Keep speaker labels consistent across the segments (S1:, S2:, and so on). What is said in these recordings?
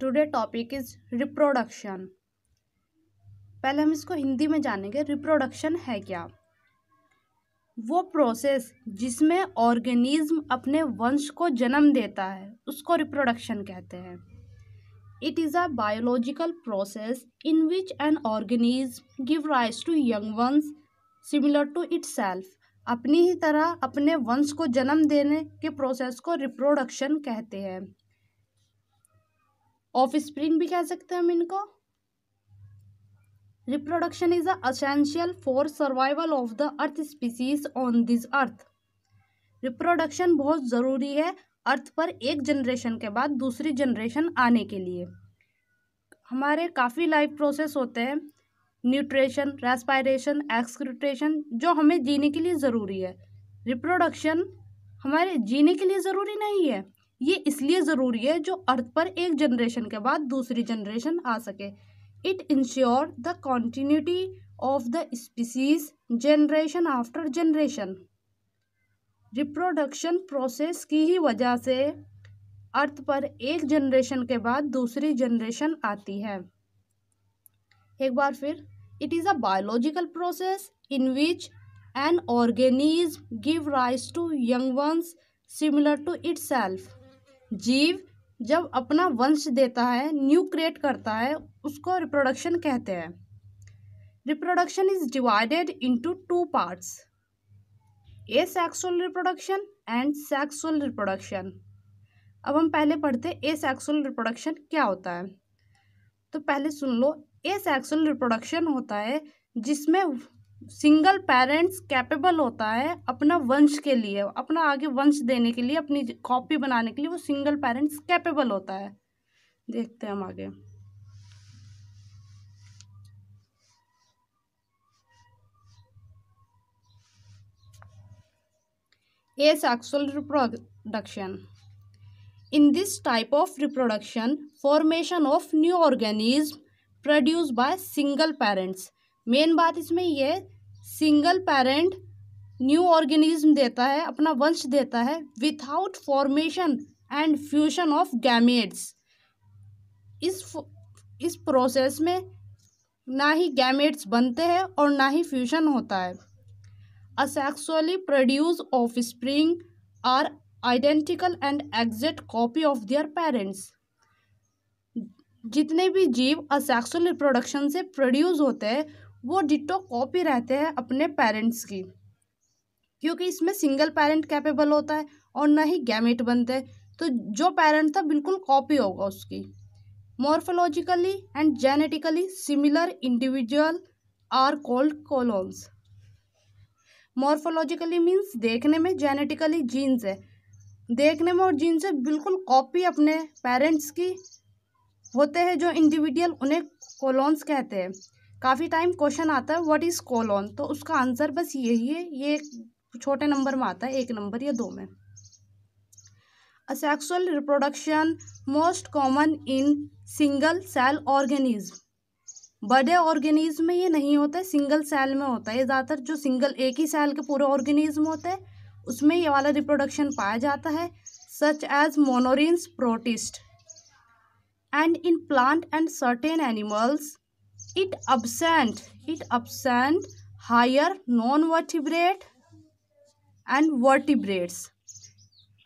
S1: today topic is reproduction पहले हम इसको हिंदी में जानेंगे रिप्रोडक्शन है क्या वो प्रोसेस जिसमें ऑर्गेनिज्म अपने वंश को जन्म देता है उसको रिप्रोडक्शन कहते हैं is a biological process in which which an give rise to young young similar to to self अपनी ही तरह अपने वंश को जन्म देने के प्रोसेस को रिप्रोडक्शन कहते हैं ऑफ स्प्रिंग भी कह सकते हैं हम इनको reproduction is essential for survival of the earth species on this earth reproduction बहुत ज़रूरी है अर्थ पर एक जनरेशन के बाद दूसरी जनरेशन आने के लिए हमारे काफ़ी लाइफ प्रोसेस होते हैं न्यूट्रेशन रेस्पायरेशन एक्सक्रिटेशन जो हमें जीने के लिए ज़रूरी है रिप्रोडक्शन हमारे जीने के लिए ज़रूरी नहीं है ये इसलिए ज़रूरी है जो अर्थ पर एक जनरेशन के बाद दूसरी जनरेशन आ सके it ensure the continuity of the species generation after generation reproduction process की ही वजह से अर्थ पर एक जनरेशन के बाद दूसरी जनरेशन आती है एक बार फिर it is a biological process in which an organism give rise to young ones similar to itself जीव जब अपना वंश देता है न्यू क्रिएट करता है उसको रिप्रोडक्शन कहते हैं reproduction is divided into two parts asexual reproduction and sexual reproduction अब हम पहले पढ़ते ए सेक्सुअल रिप्रोडक्शन क्या होता है तो पहले सुन लो ए सेक्सुअल रिप्रोडक्शन होता है जिसमें सिंगल पेरेंट्स कैपेबल होता है अपना वंश के लिए अपना आगे वंश देने के लिए अपनी कॉपी बनाने के लिए वो सिंगल पेरेंट्स कैपेबल होता है देखते हैं हम आगे asexual reproduction in this type of reproduction formation of new organism produce by single parents main बात इसमें यह है सिंगल पेरेंट न्यू ऑर्गेनिज्म देता है अपना वंश देता है without formation and fusion of gametes इस इस प्रोसेस में ना ही गैमेट्स बनते हैं और ना ही फ्यूशन होता है asexually produce offspring are identical and exact copy of their parents जितने भी जीव असेक्सुअल रिप्रोडक्शन से प्रोड्यूस होते हैं वो डिटो कॉपी रहते हैं अपने पेरेंट्स की क्योंकि इसमें सिंगल पेरेंट कैपेबल होता है और ना ही गैमेट बनते तो जो पेरेंट था बिल्कुल कॉपी होगा उसकी morphologically and genetically similar individual are called clones morphologically means देखने में जेनेटिकली जीन्स है देखने में और जीन्स है बिल्कुल कॉपी अपने पेरेंट्स की होते हैं जो इंडिविजुअल उन्हें कोलोन्स कहते हैं काफ़ी टाइम क्वेश्चन आता है व्हाट इज़ कोलोन तो उसका आंसर बस यही है ये छोटे नंबर में आता है एक नंबर या दो में sexual reproduction most common in single cell organism बड़े ऑर्गेनिज्म में ये नहीं होता है सिंगल सेल में होता है ज़्यादातर जो सिंगल एक ही सेल के पूरे ऑर्गेनिज्म होते हैं उसमें ये वाला रिप्रोडक्शन पाया जाता है such as monerans protist and in plant and certain animals it absent it absent higher non-vertebrate and vertebrates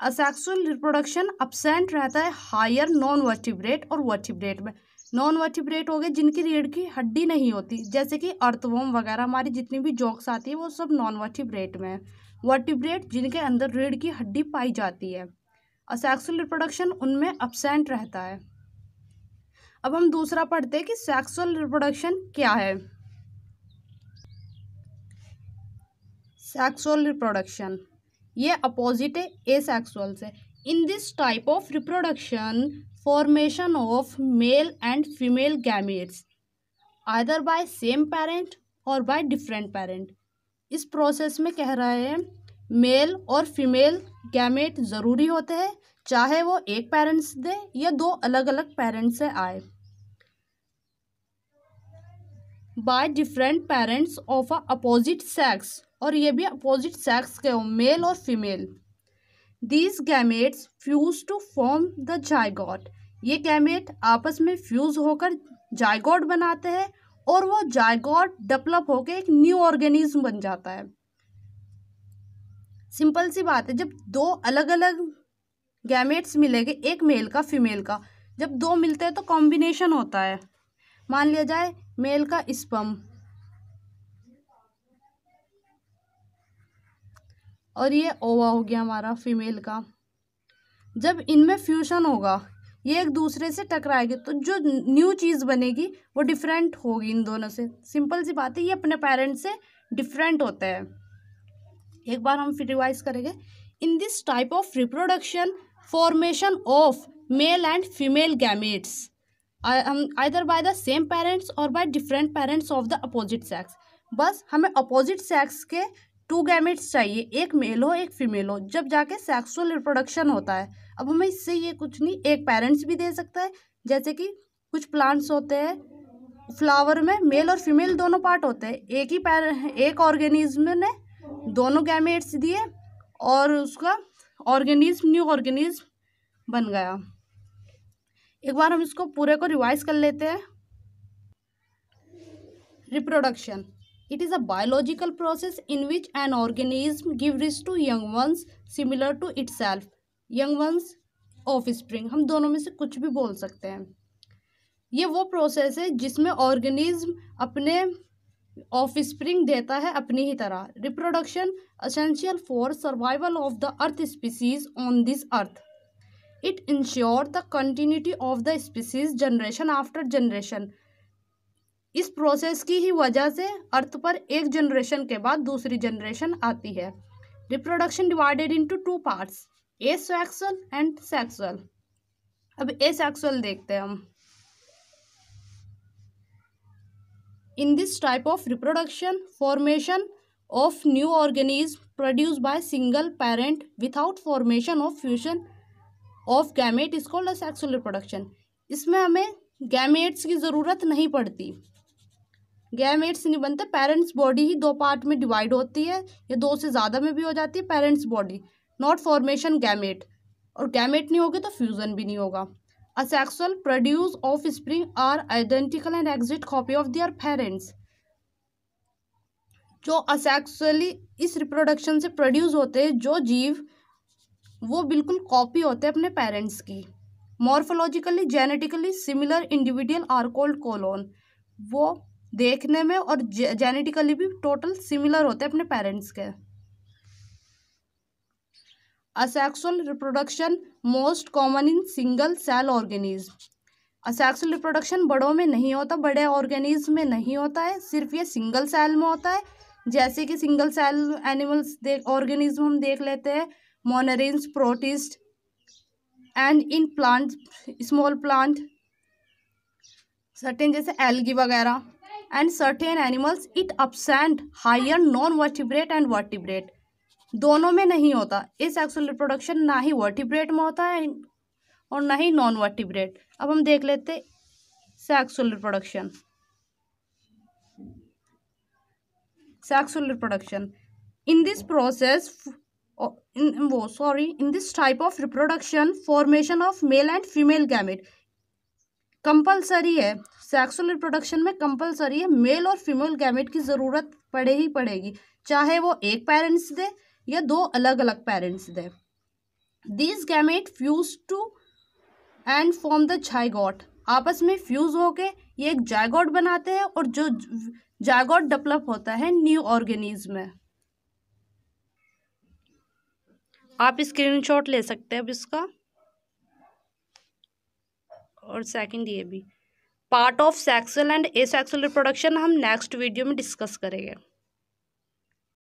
S1: asexual reproduction absent रहता है हायर नॉन वर्टिब्रेट और वर्टिब्रेट में नॉन वर्टिब्रेट हो गए जिनकी रीढ़ की हड्डी नहीं होती जैसे कि अर्थवोम वगैरह हमारी जितनी भी जॉक्स आती है वो सब नॉन वर्टिब्रेट में है वर्टिब्रेट जिनके अंदर रीढ़ की हड्डी पाई जाती है असेक्सुअल रिप्रोडक्शन उनमें अपसेंट रहता है अब हम दूसरा पढ़ते हैं कि सेक्सुअल रिप्रोडक्शन क्या है सेक्सुअल रिप्रोडक्शन ये अपोजिट है ए सेक्सुअल से in this type of reproduction formation of male and female gametes either by same parent और बाय डिफरेंट पेरेंट इस प्रोसेस में कह रहा है मेल और फीमेल गैमेट ज़रूरी होते हैं चाहे वो एक पेरेंट्स दे या दो अलग अलग पेरेंट्स से आए by different parents of a opposite sex और ये भी अपोजिट सेक्स के हो मेल और female these gametes fuse to form the zygote ये गैमेट आपस में फ्यूज होकर जायगॉट बनाते हैं और वो जायगॉट डेवलप होकर एक न्यू ऑर्गेनिज्म बन जाता है सिंपल सी बात है जब दो अलग अलग गैमेट्स मिलेंगे एक मेल का फीमेल का जब दो मिलते हैं तो कॉम्बिनेशन होता है मान लिया जाए मेल का स्पम और ये ओवा हो गया हमारा फीमेल का जब इनमें फ्यूशन होगा ये एक दूसरे से टकराएगी तो जो न्यू चीज़ बनेगी वो डिफरेंट होगी इन दोनों से सिंपल सी बात है ये अपने पेरेंट्स से डिफरेंट होते हैं एक बार हम फिर रिवाइज करेंगे in this type of reproduction formation of male and female gametes either by the same parents और by different parents of the opposite sex बस हमें अपोजिट सेक्स के टू गैमेट्स चाहिए एक मेल हो एक फीमेल हो जब जाके सेक्सुअल रिप्रोडक्शन होता है अब हमें इससे ये कुछ नहीं एक पेरेंट्स भी दे सकता है जैसे कि कुछ प्लांट्स होते हैं फ्लावर में मेल और फीमेल दोनों पार्ट होते हैं एक ही पैर एक ऑर्गेनिज्म ने दोनों गैमेट्स दिए और उसका ऑर्गेनिज्म न्यू ऑर्गेनिज्म बन गया एक बार हम इसको पूरे को रिवाइज कर लेते हैं reproduction it a biological process in which an organism give rise to young ones similar to itself young ones offspring हम दोनों में से कुछ भी बोल सकते हैं ये वो प्रोसेस है जिसमें ऑर्गेनिज्म अपने ऑफ स्प्रिंग देता है अपनी ही तरह reproduction essential for survival of the earth species on this earth it ensure the continuity of the species generation after generation इस प्रोसेस की ही वजह से अर्थ पर एक जनरेशन के बाद दूसरी जनरेशन आती है reproduction divided into two parts asexual and sexual अब ए सेक्सुअल देखते हैं हम in this type of reproduction formation of new organism produce by single parent without formation of fusion of gamete is called sexual reproduction इसमें हमें gametes की ज़रूरत नहीं पड़ती गैमेट्स नहीं बनते पेरेंट्स बॉडी ही दो पार्ट में डिवाइड होती है या दो से ज़्यादा में भी हो जाती है parents body not formation gamete और गैमेट नहीं होगी तो फ्यूज़न भी नहीं होगा asexual produce offspring are identical and exact copy of their parents जो असेक्सुअली इस रिप्रोडक्शन से प्रोड्यूस होते हैं जो जीव वो बिल्कुल कॉपी होते हैं अपने पेरेंट्स की morphologically genetically similar individual are called clone वो देखने में और जेनेटिकली भी टोटल सिमिलर होते हैं अपने पेरेंट्स के asexual reproduction most common in single cell organism asexual reproduction बड़ों में नहीं होता बड़े ऑर्गेनिज्म में नहीं होता है सिर्फ ये सिंगल सेल में होता है जैसे कि सिंगल सेल एनिमल्स देख ऑर्गेनिज्म हम देख लेते हैं monorrhins protists and in plant small plant certain जैसे एल्गी वगैरह and certain animals it absent higher non vertebrate and vertebrate दोनों में नहीं होता ए सेक्सुअल रिप्रोडक्शन ना ही वर्टिब्रेट में होता है और ना ही नॉन वर्टिब्रेट अब हम देख लेते sexual reproduction sexual reproduction in this process in वो sorry in this type of reproduction formation of male and female gamete compulsory है सेक्सुअल रिप्रोडक्शन में कंपलसरी है मेल और फीमेल गैमेट की ज़रूरत पड़े ही पड़ेगी चाहे वो एक पेरेंट्स दे या दो अलग अलग parents they these gamete fuse to and form the zygote आपस में फ्यूज होके ये एक जायगॉट बनाते हैं और जो जायगॉट डेवलप होता है न्यू ऑर्गेनिज्म में आप स्क्रीनशॉट ले सकते हैं अब इसका और सेकंड ये भी part of sexual and a reproduction हम नेक्स्ट वीडियो में डिस्कस करेंगे